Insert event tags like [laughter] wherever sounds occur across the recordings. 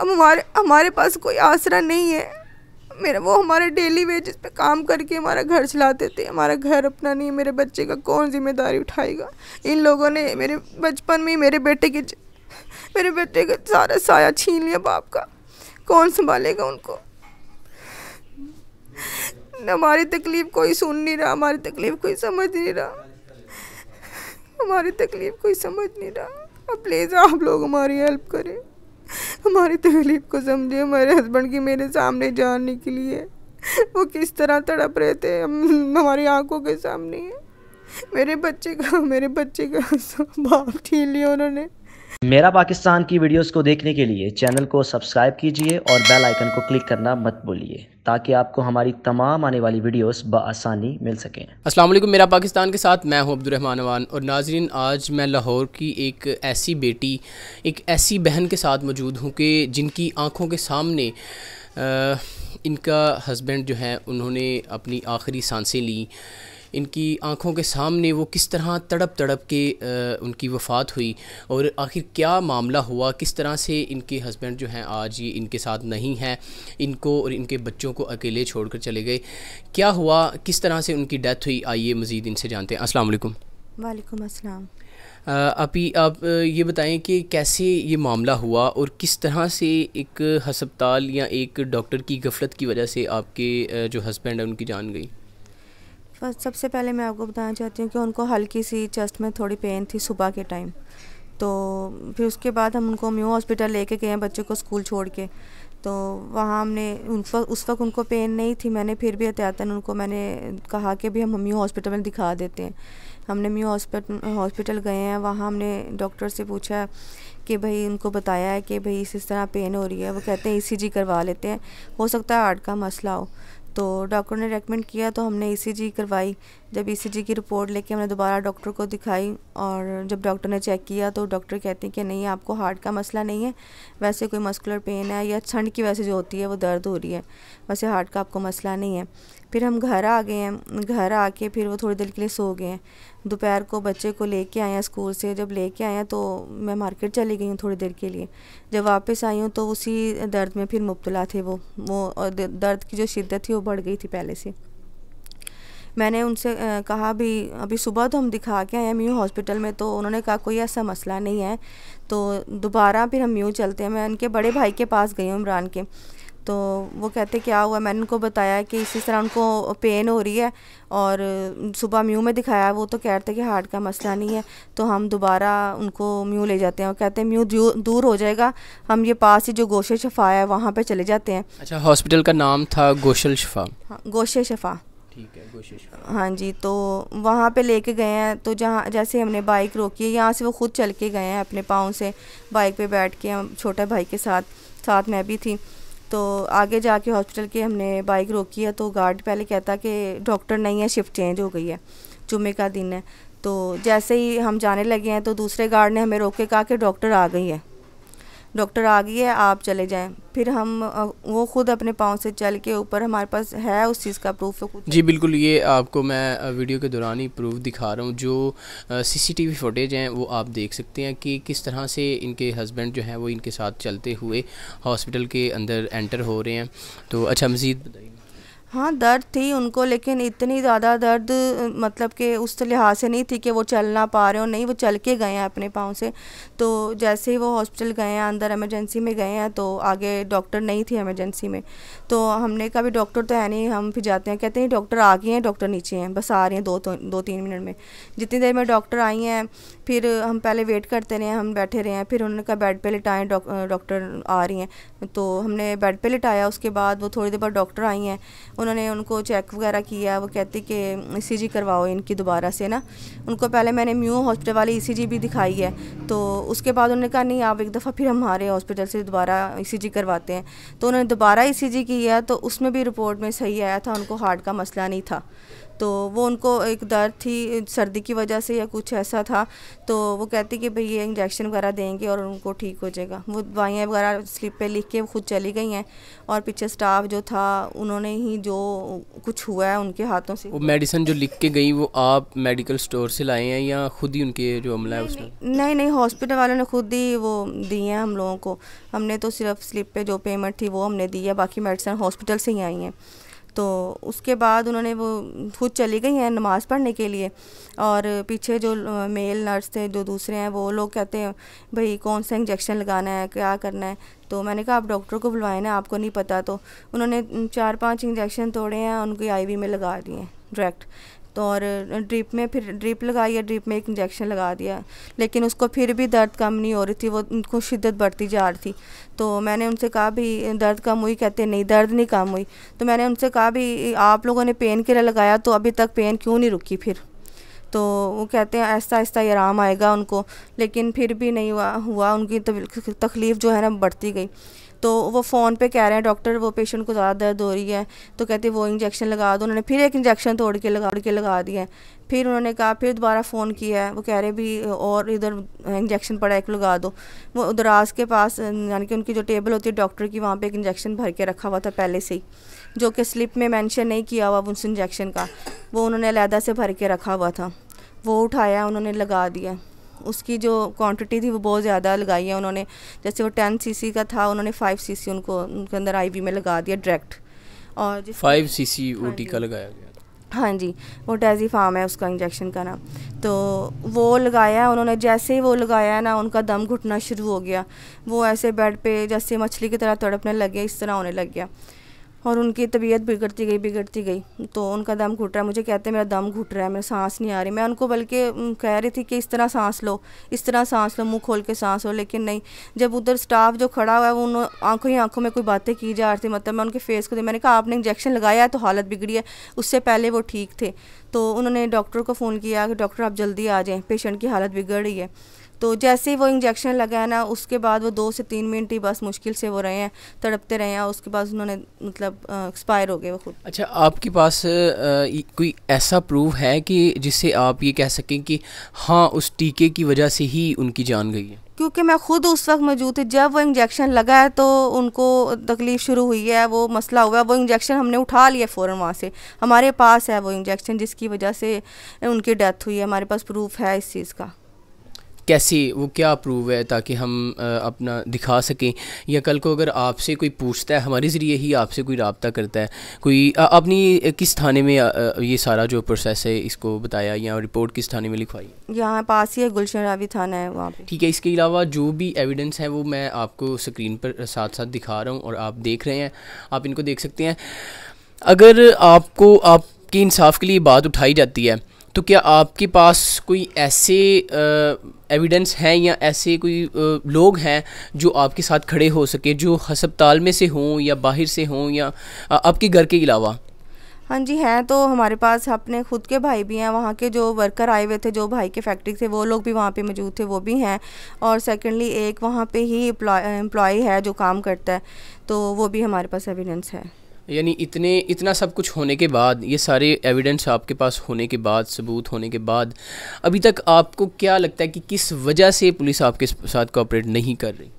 अब हमारे हमारे पास कोई आसरा नहीं है मेरा वो हमारा डेली वेजेस पे काम करके हमारा घर चलाते थे हमारा घर अपना नहीं मेरे बच्चे का कौन जिम्मेदारी उठाएगा इन लोगों ने मेरे बचपन में मेरे बेटे के मेरे बेटे का सारा साया छीन लिया बाप का कौन संभालेगा उनको हमारी तकलीफ़ कोई सुन नहीं रहा हमारी तकलीफ़ कोई समझ नहीं रहा हमारी तकलीफ़ कोई समझ नहीं रहा प्लीज़ आप लोग हमारी हेल्प करें हमारी तकलीफ को समझे हमारे हस्बैंड की मेरे सामने जानने के लिए वो किस तरह तड़प रहे थे हमारी आंखों के सामने मेरे बच्चे का मेरे बच्चे का भाव [laughs] छीन लिया उन्होंने मेरा पाकिस्तान की वीडियोस को देखने के लिए चैनल को सब्सक्राइब कीजिए और बेल आइकन को क्लिक करना मत भूलिए ताकि आपको हमारी तमाम आने वाली वीडियोस बसानी मिल सकें अस्सलाम वालेकुम मेरा पाकिस्तान के साथ मैं हूं अब्दुलरहमान अवान और नाजरीन आज मैं लाहौर की एक ऐसी बेटी एक ऐसी बहन के साथ मौजूद हूँ कि जिनकी आँखों के सामने आ, इनका हस्बैंड जो है उन्होंने अपनी आखिरी सांसें ली इनकी आँखों के सामने वो किस तरह तड़प तड़प के उनकी वफ़ात हुई और आखिर क्या मामला हुआ किस तरह से इनके हस्बैंड जो हैं आज ये इनके साथ नहीं हैं इनको और इनके बच्चों को अकेले छोड़ कर चले गए क्या हुआ किस तरह से उनकी डेथ हुई आइए मज़ीद इनसे जानते हैं असलम वालेकुम असलम अभी आप ये बताएं कि कैसे ये मामला हुआ और किस तरह से एक हस्पताल या एक डॉक्टर की गफलत की वजह से आपके जो हस्बैंड है उनकी जान गई सबसे पहले मैं आपको बताना चाहती हूँ कि उनको हल्की सी चेस्ट में थोड़ी पेन थी सुबह के टाइम तो फिर उसके बाद हम उनको म्यू हॉस्पिटल लेके गए हैं बच्चों को स्कूल छोड़ के तो वहाँ हमने उस वक्त उस वक्त उनको पेन नहीं थी मैंने फिर भी एहतियातन उनको मैंने कहा कि भी हम म्यू हॉस्पिटल में दिखा देते हैं हमने म्यू हॉस्पिटल हॉस्पिटल गए हैं वहाँ हमने डॉक्टर से पूछा कि भाई उनको बताया है कि भाई इस तरह पेन हो रही है वो कहते हैं ई e करवा लेते हैं हो सकता है हार्ट का मसला हो तो डॉक्टर ने रेकमेंड किया तो हमने ईसीजी e करवाई जब ईसीजी e की रिपोर्ट लेके हमने दोबारा डॉक्टर को दिखाई और जब डॉक्टर ने चेक किया तो डॉक्टर कहते हैं कि नहीं आपको हार्ट का मसला नहीं है वैसे कोई मस्कुलर पेन है या ठंड की वजह से जो होती है वो दर्द हो रही है वैसे हार्ट का आपको मसला नहीं है फिर हम घर आ गए हैं घर आके फिर वो थोड़ी देर के लिए सो गए हैं दोपहर को बच्चे को लेके आए हैं स्कूल से जब लेके आए हैं तो मैं मार्केट चली गई हूँ थोड़ी देर के लिए जब वापस आई हूँ तो उसी दर्द में फिर मुबतला थे वो वो दर्द की जो शिद्दत थी वो बढ़ गई थी पहले से मैंने उनसे कहा भी अभी सुबह तो हम दिखा के आए हैं म्यू हॉस्पिटल में तो उन्होंने कहा कोई ऐसा मसला नहीं है तो दोबारा फिर हम म्यू चलते हैं मैं उनके बड़े भाई के पास गई हूँ इमरान के तो वो कहते क्या हुआ मैंने उनको बताया कि इसी तरह उनको पेन हो रही है और सुबह म्यू में दिखाया वो तो कह रहे थे कि हार्ट का मसला नहीं है तो हम दोबारा उनको म्यू ले जाते हैं और कहते हैं म्यू दूर हो जाएगा हम ये पास ही जो गोशे शफा है वहाँ पर चले जाते हैं अच्छा हॉस्पिटल का नाम था गोशल शफा हाँ गोशे शफा ठीक है हाँ जी तो वहाँ पे लेके गए हैं तो जहाँ जैसे हमने बाइक रोकी है यहाँ से वो खुद चल के गए हैं अपने पाँव से बाइक पे बैठ के हम छोटे भाई के साथ साथ मैं भी थी तो आगे जाके हॉस्पिटल के हमने बाइक रोकी है तो गार्ड पहले कहता कि डॉक्टर नहीं है शिफ्ट चेंज हो गई है जुम्मे का दिन है तो जैसे ही हम जाने लगे हैं तो दूसरे गार्ड ने हमें रोक के कहा कि डॉक्टर आ गई है डॉक्टर आ गई है आप चले जाएं फिर हम वो ख़ुद अपने पाँव से चल के ऊपर हमारे पास है उस चीज़ का प्रूफ तो कुछ जी बिल्कुल ये आपको मैं वीडियो के दौरान ही प्रूफ दिखा रहा हूँ जो सीसीटीवी फुटेज हैं वो आप देख सकते हैं कि किस तरह से इनके हस्बैंड जो हैं वो इनके साथ चलते हुए हॉस्पिटल के अंदर एंटर हो रहे हैं तो अच्छा मज़ीद बताइए हाँ दर्द थी उनको लेकिन इतनी ज़्यादा दर्द मतलब कि उस लिहाज से नहीं थी कि वो चल ना पा रहे हो नहीं वो चल के गए हैं अपने पाँव से तो जैसे ही वो हॉस्पिटल गए हैं अंदर एमरजेंसी में गए हैं तो आगे डॉक्टर नहीं थे एमरजेंसी में तो हमने कहा भी डॉक्टर तो है नहीं हम फिर जाते हैं कहते हैं डॉक्टर आ गए हैं डॉक्टर नीचे हैं बस आ रहे हैं दो तो, दो तीन मिनट में जितनी देर में डॉक्टर आई हैं फिर हम पहले वेट करते रहे हम बैठे रहे हैं फिर उन्होंने कहा बेड पर लेटाएँ डॉक्टर आ रही हैं तो हमने बेड पे लिटाया उसके बाद वो थोड़ी देर बाद डॉक्टर आई हैं उन्होंने उनको चेक वगैरह किया वो कहती कि ई e करवाओ इनकी दोबारा से ना उनको पहले मैंने म्यू हॉस्पिटल वाली ई e भी दिखाई है तो उसके बाद उन्होंने कहा नहीं आप एक दफ़ा फिर हमारे हॉस्पिटल से दोबारा ई e करवाते हैं तो उन्होंने दोबारा ई की है तो उसमें भी रिपोर्ट में सही आया था उनको हार्ट का मसला नहीं था तो वो उनको एक दर्द थी सर्दी की वजह से या कुछ ऐसा था तो वो कहती कि भाई ये इंजेक्शन वगैरह देंगे और उनको ठीक हो जाएगा वो दवाइयाँ वगैरह स्लिप पे लिख के खुद चली गई हैं और पीछे स्टाफ जो था उन्होंने ही जो कुछ हुआ है उनके हाथों से वो मेडिसिन जो लिख के गई वो आप मेडिकल स्टोर से लाए हैं या खुद ही उनके जो अमला है उसमें नहीं नहीं हॉस्पिटल वालों ने खुद ही वो दी हैं हम लोगों को हमने तो सिर्फ स्लिप पे जो पेमेंट थी वो हमने दी है बाकी मेडिसिन हॉस्पिटल से ही आई हैं तो उसके बाद उन्होंने वो खुद चली गई हैं नमाज़ पढ़ने के लिए और पीछे जो मेल नर्स थे जो दूसरे हैं वो लोग कहते हैं भाई कौन सा इंजेक्शन लगाना है क्या करना है तो मैंने कहा आप डॉक्टर को बुलवाए ना आपको नहीं पता तो उन्होंने चार पांच इंजेक्शन तोड़े हैं उनकी आईवी में लगा दिए डायरेक्ट तो और ड्रिप में फिर ड्रिप लगाई या ड्रिप में एक इंजेक्शन लगा दिया लेकिन उसको फिर भी दर्द कम नहीं हो रही थी वो उनको शिद्दत बढ़ती जा रही थी तो मैंने उनसे कहा भी दर्द कम हुई कहते नहीं दर्द नहीं कम हुई तो मैंने उनसे कहा भी आप लोगों ने पेन किलर लगाया तो अभी तक पेन क्यों नहीं रुकी फिर तो वो कहते हैं ऐसा ऐसा आराम आएगा उनको लेकिन फिर भी नहीं हुआ हुआ उनकी तकलीफ़ जो है ना बढ़ती गई तो वो फ़ोन पे कह रहे हैं डॉक्टर वो पेशेंट को ज़्यादा दर्द हो रही है तो कहते वो इंजेक्शन लगा दो उन्होंने फिर एक इंजेक्शन तोड़ के लगा के लगा दिया है फिर उन्होंने कहा फिर दोबारा फ़ोन किया है वो कह रहे भी और इधर इंजेक्शन पड़ा एक लगा दो वो दराज के पास यानी कि उनकी जो टेबल होती है डॉक्टर की वहाँ पर एक इंजेक्शन भर के रखा हुआ था पहले से ही जो कि स्लिप में मैंशन नहीं किया हुआ उस इंजेक्शन का वो उन्होंने अलहदा से भर के रखा हुआ था वो उठाया उन्होंने लगा दिया उसकी जो क्वांटिटी थी वो बहुत ज़्यादा लगाई है उन्होंने जैसे वो टेन सीसी का था उन्होंने फाइव सीसी उनको उनके अंदर आईवी में लगा दिया डायरेक्ट और फाइव सी सी ओ टी का लगाया गया हाँ जी वो डेजी फार्म है उसका इंजेक्शन का नाम तो वो लगाया उन्होंने जैसे ही वो लगाया ना उनका दम घुटना शुरू हो गया वो ऐसे बेड पे जैसे मछली की तरह तड़पने लग गया इस तरह होने लग गया और उनकी तबीयत बिगड़ती गई बिगड़ती गई तो उनका दम घुट रहा है मुझे कहते हैं मेरा दम घुट रहा है मेरा सांस नहीं आ रही मैं उनको बल्कि कह रही थी कि इस तरह सांस लो इस तरह सांस लो मुंह खोल के सांस लो लेकिन नहीं जब उधर स्टाफ जो खड़ा हुआ है वो उन आंखों ही आंखों में कोई बातें की जा रही थी मतलब मैं उनके फेस को दी मैंने कहा आपने इंजेक्शन लगाया है तो हालत बिगड़ी है उससे पहले वो ठीक थे तो उन्होंने डॉक्टर को फ़ोन किया कि डॉक्टर आप जल्दी आ जाएँ पेशेंट की हालत बिगड़ रही है तो जैसे ही वो इंजेक्शन लगाया ना उसके बाद वो दो से तीन मिनट ही बस मुश्किल से वो रहे हैं तड़पते रहे हैं उसके बाद उन्होंने मतलब एक्सपायर हो गए वो खुद अच्छा आपके पास आ, कोई ऐसा प्रूफ है कि जिससे आप ये कह सकें कि हाँ उस टीके की वजह से ही उनकी जान गई है क्योंकि मैं खुद उस वक्त मौजूद थी जब वो इंजेक्शन लगा है तो उनको तकलीफ शुरू हुई है वो मसला हुआ है वो इंजेक्शन हमने उठा लिया फ़ौर वहाँ से हमारे पास है वो इंजेक्शन जिसकी वजह से उनकी डेथ हुई है हमारे पास प्रूफ है इस चीज़ का कैसी वो क्या अप्रूव है ताकि हम अपना दिखा सकें या कल को अगर आपसे कोई पूछता है हमारे ज़रिए ही आपसे कोई रबता करता है कोई अपनी किस थाने में ये सारा जो प्रोसेस है इसको बताया या रिपोर्ट किस थाने में लिखवाई यहाँ पास ही है गुलशन रावी थाना है वहाँ ठीक है इसके अलावा जो भी एविडेंस है वो मैं आपको स्क्रीन पर साथ साथ दिखा रहा हूँ और आप देख रहे हैं आप इनको देख सकते हैं अगर आपको आपके इंसाफ के लिए बात उठाई जाती है तो क्या आपके पास कोई ऐसे एविडेंस हैं या ऐसे कोई आ, लोग हैं जो आपके साथ खड़े हो सके जो हस्पताल में से हों या बाहर से हों या आ, आपके घर के अलावा हाँ जी हैं तो हमारे पास अपने खुद के भाई भी हैं वहाँ के जो वर्कर आए हुए थे जो भाई के फैक्ट्री थे वो लोग भी वहाँ पे मौजूद थे वो भी हैं और सेकंडली एक वहाँ पे ही एम्प्लॉ है जो काम करता है तो वो भी हमारे पास एविडेंस है यानी इतने इतना सब कुछ होने के बाद ये सारे एविडेंस आपके पास होने के बाद सबूत होने के बाद अभी तक आपको क्या लगता है कि किस वजह से पुलिस आपके साथ कोऑपरेट नहीं कर रही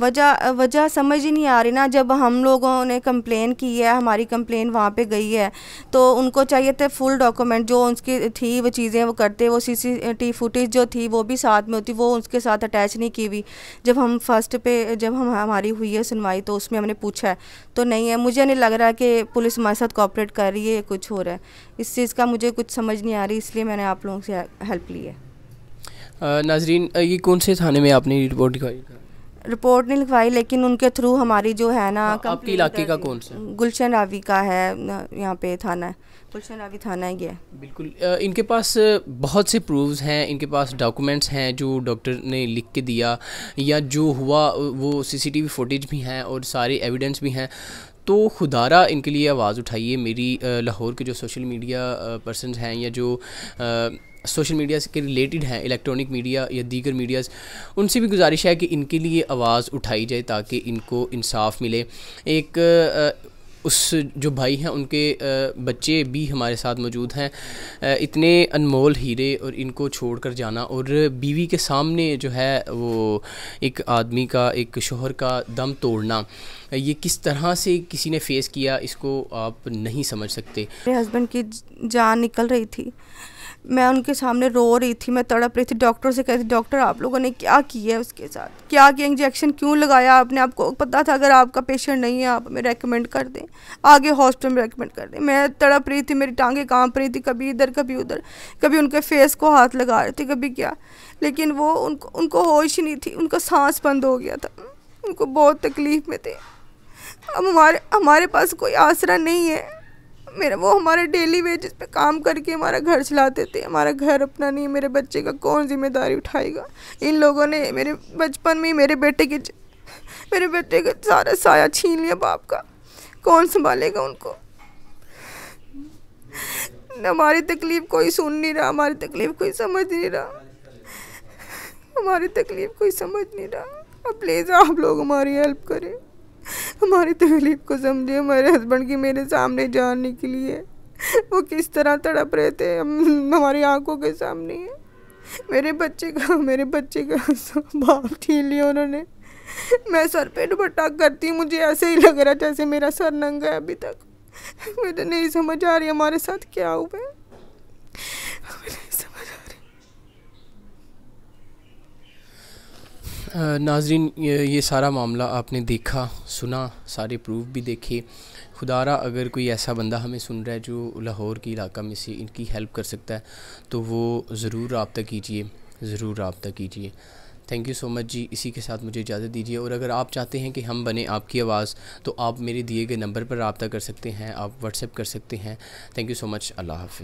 वजह वजह समझ ही नहीं आ रही ना जब हम लोगों ने कंप्लेन की है हमारी कंप्लेन वहाँ पे गई है तो उनको चाहिए थे फुल डॉक्यूमेंट जो उनकी थी वो चीज़ें वो करते वो सीसीटी फुटेज जो थी वो भी साथ में होती वो उसके साथ अटैच नहीं की हुई जब हम फर्स्ट पे जब हम हमारी हुई है सुनवाई तो उसमें हमने पूछा है तो नहीं है मुझे नहीं लग रहा कि पुलिस हमारे साथ कॉपरेट कर रही है कुछ हो रहा है इस चीज़ का मुझे कुछ समझ नहीं आ रही इसलिए मैंने आप लोगों से हेल्प ली है नाजरीन ये कौन से थाने में आपने रिपोर्ट दिखाई रिपोर्ट नहीं लिखवाई लेकिन उनके थ्रू हमारी जो है ना हाँ, आपके इलाके का कौन सा गुलशन रावी का है यहाँ पे थाना है गुलशन रावी थाना है ये बिल्कुल इनके पास बहुत से प्रूफ्स हैं इनके पास डॉक्यूमेंट्स हैं जो डॉक्टर ने लिख के दिया या जो हुआ वो सीसीटीवी फुटेज भी हैं और सारे एविडेंस भी हैं तो खुदारा इनके लिए आवाज़ उठाइए मेरी लाहौर के जो सोशल मीडिया पर्सन हैं या जो सोशल मीडिया के रिलेटेड हैं इलेक्ट्रॉनिक मीडिया या दीगर मीडियाज़ उनसे भी गुजारिश है कि इनके लिए आवाज़ उठाई जाए ताकि इनको इंसाफ मिले एक उस जो भाई हैं उनके बच्चे भी हमारे साथ मौजूद हैं इतने अनमोल हीरे और इनको छोड़ कर जाना और बीवी के सामने जो है वो एक आदमी का एक शोहर का दम तोड़ना ये किस तरह से किसी ने फेस किया इसको आप नहीं समझ सकते मेरे हस्बैंड की जान निकल रही थी मैं उनके सामने रो रही थी मैं तड़प रही थी डॉक्टर से कह रही थी डॉक्टर आप लोगों ने क्या किया है उसके साथ क्या किया इंजेक्शन क्यों लगाया आपने आपको पता था अगर आपका पेशेंट नहीं है आप हमें रेकमेंड कर दें आगे हॉस्पिटल में रेकमेंड कर दें मैं तड़प रही थी मेरी टांगें काँप रही थी कभी इधर कभी उधर कभी उनके फेस को हाथ लगा रहे थे कभी क्या लेकिन वो उनको उनको होश ही नहीं थी उनका सांस बंद हो गया था उनको बहुत तकलीफ़ में थे अब हमारे हमारे पास कोई आसरा नहीं है मेरा वो हमारे डेली वेजेस पे काम करके हमारा घर चलाते थे हमारा घर अपना नहीं मेरे बच्चे का कौन जिम्मेदारी उठाएगा इन लोगों ने मेरे बचपन में मेरे बेटे के मेरे बेटे का सारा साया छीन लिया बाप का कौन संभालेगा उनको हमारी तकलीफ़ कोई सुन नहीं रहा हमारी तकलीफ़ कोई समझ नहीं रहा हमारी तकलीफ़ कोई समझ नहीं रहा प्लीज़ आप लोग हमारी हेल्प करें हमारी तकलीफ को समझे हमारे हस्बैंड की मेरे सामने जानने के लिए वो किस तरह तड़प रहे थे हमारी आंखों के सामने मेरे बच्चे का मेरे बच्चे का भाव [laughs] छीन लिया उन्होंने मैं सर पे दुपट्टा करती मुझे ऐसे ही लग रहा जैसे मेरा सर नंगा है अभी तक मुझे नहीं समझ आ रही हमारे साथ क्या हुआ नाजरीन ये, ये सारा मामला आपने देखा सुना सारे प्रूफ भी देखे खुदारा अगर कोई ऐसा बंदा हमें सुन रहा है जो लाहौर के इलाका में से इनकी हेल्प कर सकता है तो वो ज़रूर रबता कीजिए ज़रूर रबता कीजिए थैंक यू सो मच जी इसी के साथ मुझे इजाज़त दीजिए और अगर आप चाहते हैं कि हम बने आपकी आवाज़ तो आप मेरे दिए गए नंबर पर रबता कर सकते हैं आप व्हाट्सएप कर सकते हैं थैंक यू सो मच अल्लाह हाफि